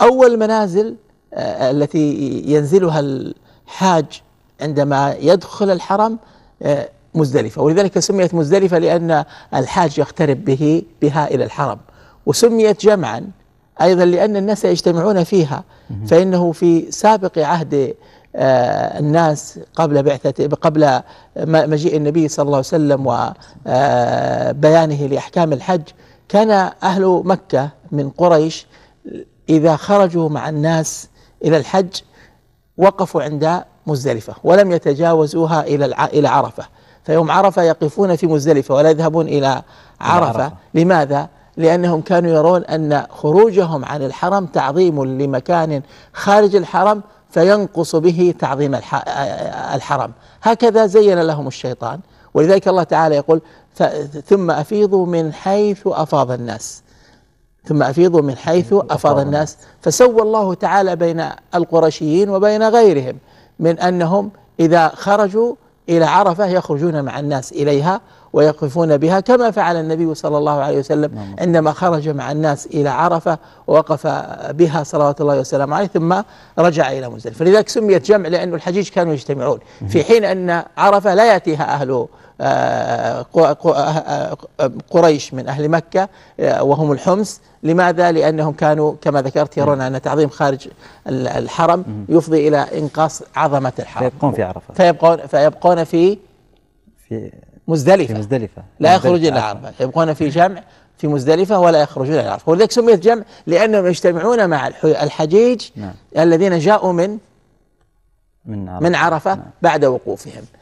أول منازل آه، آه، التي ينزلها الحاج عندما يدخل الحرم آه، مزدلفة ولذلك سميت مزدلفة لأن الحاج يقترب به بها إلى الحرم وسميت جمعا أيضا لأن الناس يجتمعون فيها فإنه في سابق عهد الناس قبل بعثة قبل مجيء النبي صلى الله عليه وسلم وبيانه لأحكام الحج كان أهل مكة من قريش إذا خرجوا مع الناس إلى الحج وقفوا عند مزدلفة ولم يتجاوزوها إلى إلى عرفة فيوم عرفة يقفون في مزدلفة ولا يذهبون إلى عرفة, عرفة. لماذا؟ لأنهم كانوا يرون أن خروجهم عن الحرم تعظيم لمكان خارج الحرم فينقص به تعظيم الحرم هكذا زين لهم الشيطان ولذلك الله تعالى يقول ثم أفيضوا من حيث أفاض الناس ثم أفيضوا من حيث أفاض الناس فسوى الله تعالى بين القرشيين وبين غيرهم من أنهم إذا خرجوا إلى عرفة يخرجون مع الناس إليها ويقفون بها كما فعل النبي صلى الله عليه وسلم نعم. عندما خرج مع الناس إلى عرفة ووقف بها صلوات الله وسلامه عليه ثم رجع إلى مزدلفة فلذلك سميت جمع لأن الحجيج كانوا يجتمعون في حين أن عرفة لا يأتيها أهل آه، آه، آه، قريش من أهل مكة وهم الحمص لماذا؟ لأنهم كانوا كما ذكرت يرون أن تعظيم خارج الحرم يفضي إلى إنقاص عظمة الحرم فيبقون في عرفة فيبقون, فيبقون في في مزدلفة في مزدلفة لا يخرجون إلى عرفة يبقون في جمع في مزدلفة ولا يخرجون إلى عرفة ولذلك سميت جمع لأنهم يجتمعون مع الحجيج نعم. الذين جاءوا من من عرفة, من عرفة نعم. بعد وقوفهم